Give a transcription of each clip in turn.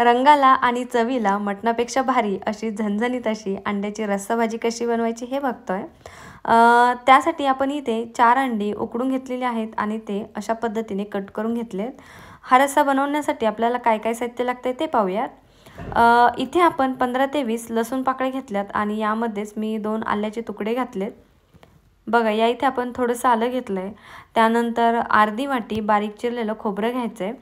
रंगाला आणि चवीला मटणापेक्षा भारी अशी झणझणीत अशी अंड्याची रस्साभाजी कशी बनवायची हे बघतोय त्यासाठी आपण इथे चार अंडी उकडून घेतलेली आहेत आणि ते अशा पद्धतीने कट करून घेतलेत हा रस्सा बनवण्यासाठी आपल्याला काय काय साहित्य लागतं ते पाहूयात इथे आपण पंधरा ते वीस लसूण पाकळे घेतल्यात आणि यामध्येच मी दोन आल्याचे तुकडे घातलेत बघा या इथे आपण थोडंसं आलं घेतलं आहे त्यानंतर अर्धी वाटी बारीक चिरलेलं खोबरं घ्यायचं आहे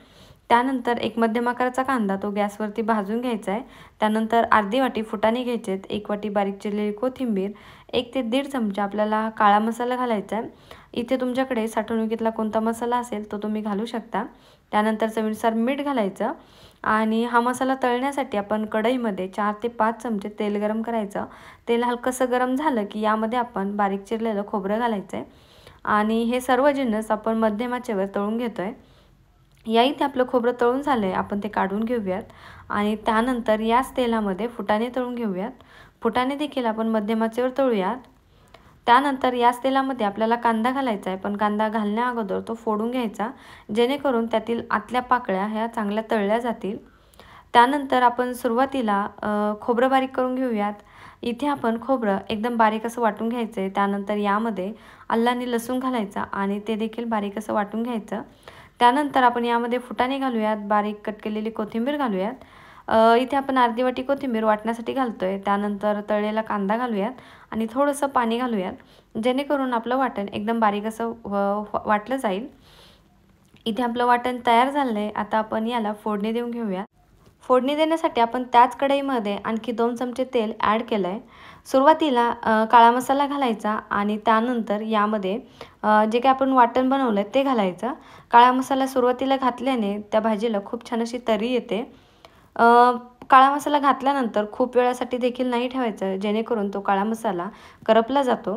त्यानंतर एक मध्यम आकाराचा कांदा तो गॅसवरती भाजून घ्यायचा आहे त्यानंतर अर्धी वाटी फुटाने घ्यायचे आहेत एक वाटी बारीक चिरलेली कोथिंबीर एक ते दीड चमचा आपल्याला काळा मसाला घालायचा आहे इथे तुमच्याकडे साठवणुकीतला कोणता मसाला असेल तो तुम्ही घालू शकता त्यानंतर चवीनुसार मीठ घालायचं आणि हा मसाला तळण्यासाठी आपण कढईमध्ये चार ते पाच चमचे तेल गरम करायचं तेल हलकंसं गरम झालं की यामध्ये आपण बारीक चिरलेलं खोबरं घालायचं आहे आणि हे सर्व जिन्नस आपण मध्यमाचेवर तळून घेतो आहे या इथे आपलं खोबरं तळून झालं आहे आपण ते काढून घेऊयात आणि त्यानंतर याच तेलामध्ये फुटाणे तळून घेऊयात फुटाणे देखील आपण मध्यमाचेवर तळूयात त्यानंतर याच तेलामध्ये आपल्याला कांदा घालायचा आहे पण कांदा घालण्या अगोदर तो फोडून घ्यायचा जेणेकरून त्यातील आतल्या पाकळ्या ह्या चांगल्या तळल्या जातील त्यानंतर आपण सुरुवातीला खोबरं बारीक करून घेऊयात इथे आपण खोबरं एकदम बारीक असं वाटून घ्यायचं आहे त्यानंतर यामध्ये अल्लाने लसूण घालायचा आणि ते देखील बारीक असं वाटून घ्यायचं त्यानंतर आपण यामध्ये फुटाणे घालूयात बारीक कट केलेली कोथिंबीर घालूयात इथे आपण अर्धी वाटी कोथिंबीर वाटण्यासाठी घालतोय त्यानंतर तळलेला कांदा घालूयात आणि थोडंसं पाणी घालूयात जेणेकरून आपलं वाटण एकदम बारीक असं वाटलं जाईल इथे आपलं वाटण तयार झालं आहे आता आपण याला फोडणी देऊन घेऊया फोडणी देण्यासाठी आपण त्याच कढईमध्ये आणखी दोन चमचे तेल ॲड केलं आहे सुरुवातीला काळा मसाला घालायचा आणि त्यानंतर यामध्ये जे काही आपण वाटण बनवलं आहे ते घालायचं काळा मसाला सुरुवातीला घातल्याने त्या भाजीला खूप छान अशी तरी येते काळा मसाला घातल्यानंतर खूप वेळासाठी देखील नाही ठेवायचं जेणेकरून तो काळा मसाला करपला जातो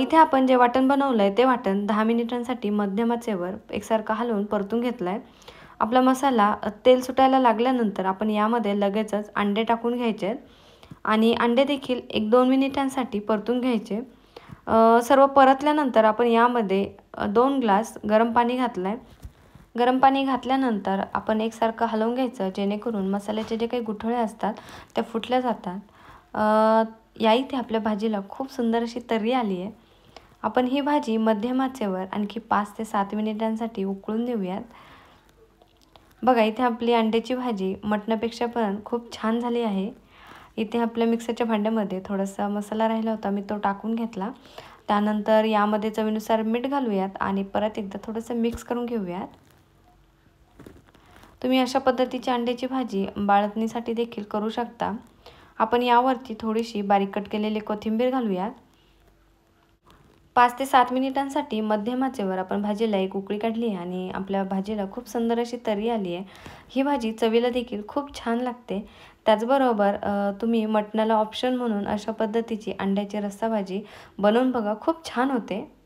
इथे आपण जे वाटण बनवलं आहे ते वाटण दहा मिनिटांसाठी मध्यमाचेवर एकसारखं हलवून परतून घेतलं आहे आपला मसाला तेल सुटायला लागल्यानंतर आपण यामध्ये लगेचच अंडे टाकून घ्यायचे आहेत आणि अंडे देखील एक दोन मिनिटांसाठी परतून घ्यायचे सर्व परतल्यानंतर आपण यामध्ये दोन ग्लास गरम पाणी घातलं आहे गरम पाणी घातल्यानंतर आपण एकसारखं हलवून घ्यायचं जेणेकरून मसाल्याचे जे काही गुठळे असतात त्या फुटल्या जातात या इथे आपल्या भाजीला खूप सुंदर अशी तर्री आली आहे आपण ही भाजी मध्यम आचेवर आणखी पाच ते सात मिनिटांसाठी उकळून देऊयात बघा इथे आपली अंड्याची भाजी मटणापेक्षा पण खूप छान झाली आहे इथे आपल्या मिक्सरच्या भांड्यामध्ये थोडासा मसाला राहिला होता मी तो टाकून घेतला त्यानंतर यामध्ये चवीनुसार मीठ घालूयात आणि परत एकदा थोडंसं मिक्स करून घेऊयात तुम्ही अशा पद्धतीची अंड्याची भाजी बाळतणीसाठी देखील करू शकता आपण यावरती थोडीशी बारीक कट केलेली कोथिंबीर घालूयात पाच ते सात मिनिटांसाठी मध्यमाचेवर आपण भाजीला एक उकळी काढली आणि आपल्या भाजीला खूप सुंदर अशी तरी आली आहे ही भाजी चवीला देखील खूप छान लागते त्याचबरोबर तुम्ही मटणाला ऑप्शन म्हणून अशा पद्धतीची अंड्याची रस्सा भाजी बनवून बघा खूप छान होते